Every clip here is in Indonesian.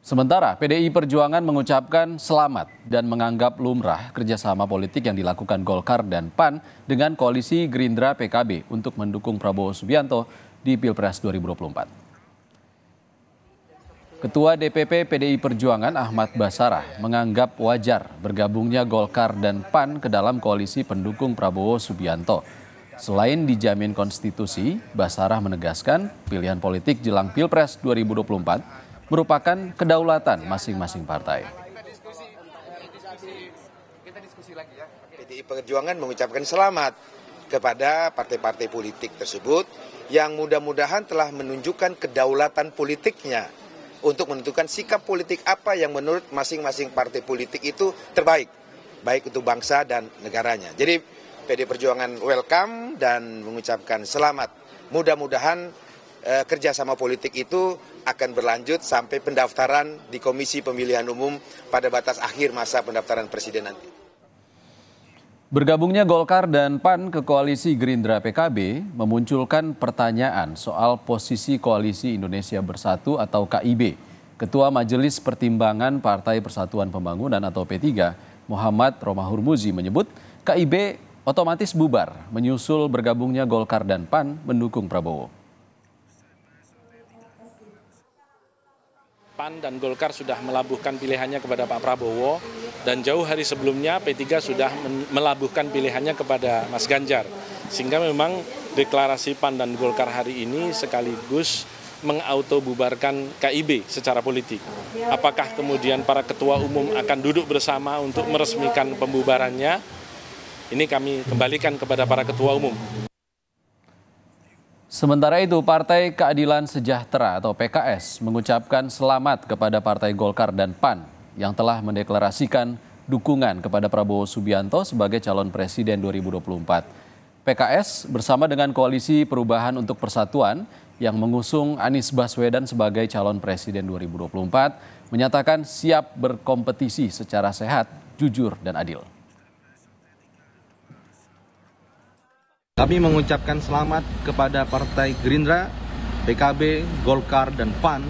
Sementara PDI Perjuangan mengucapkan selamat dan menganggap lumrah kerjasama politik yang dilakukan Golkar dan PAN dengan koalisi Gerindra PKB untuk mendukung Prabowo Subianto di Pilpres 2024. Ketua DPP PDI Perjuangan Ahmad Basarah menganggap wajar bergabungnya Golkar dan PAN ke dalam koalisi pendukung Prabowo Subianto. Selain dijamin konstitusi, Basarah menegaskan pilihan politik jelang Pilpres 2024 merupakan kedaulatan masing-masing partai. PDI Perjuangan mengucapkan selamat kepada partai-partai politik tersebut yang mudah-mudahan telah menunjukkan kedaulatan politiknya untuk menentukan sikap politik apa yang menurut masing-masing partai politik itu terbaik, baik untuk bangsa dan negaranya. Jadi PD Perjuangan welcome dan mengucapkan selamat. Mudah-mudahan eh, kerjasama politik itu akan berlanjut sampai pendaftaran di Komisi Pemilihan Umum pada batas akhir masa pendaftaran presiden nanti. Bergabungnya Golkar dan PAN ke koalisi Gerindra PKB memunculkan pertanyaan soal posisi koalisi Indonesia Bersatu atau KIB. Ketua Majelis Pertimbangan Partai Persatuan Pembangunan atau P3, Muhammad Romahur Muzi menyebut KIB otomatis bubar menyusul bergabungnya Golkar dan PAN mendukung Prabowo. PAN dan Golkar sudah melabuhkan pilihannya kepada Pak Prabowo dan jauh hari sebelumnya P3 sudah melabuhkan pilihannya kepada Mas Ganjar. Sehingga memang deklarasi PAN dan Golkar hari ini sekaligus mengauto bubarkan KIB secara politik. Apakah kemudian para ketua umum akan duduk bersama untuk meresmikan pembubarannya? Ini kami kembalikan kepada para ketua umum. Sementara itu, Partai Keadilan Sejahtera atau PKS mengucapkan selamat kepada Partai Golkar dan PAN yang telah mendeklarasikan dukungan kepada Prabowo Subianto sebagai calon presiden 2024. PKS bersama dengan Koalisi Perubahan untuk Persatuan yang mengusung Anies Baswedan sebagai calon presiden 2024 menyatakan siap berkompetisi secara sehat, jujur, dan adil. Kami mengucapkan selamat kepada Partai Gerindra, PKB, Golkar, dan PAN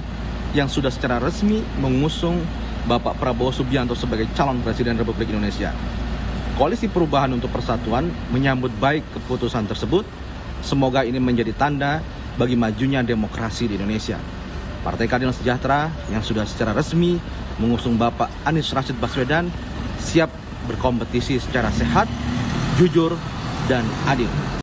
yang sudah secara resmi mengusung Bapak Prabowo Subianto sebagai calon Presiden Republik Indonesia. Koalisi Perubahan untuk Persatuan menyambut baik keputusan tersebut. Semoga ini menjadi tanda bagi majunya demokrasi di Indonesia. Partai Keadilan Sejahtera yang sudah secara resmi mengusung Bapak Anies Rashid Baswedan siap berkompetisi secara sehat, jujur, dan adil.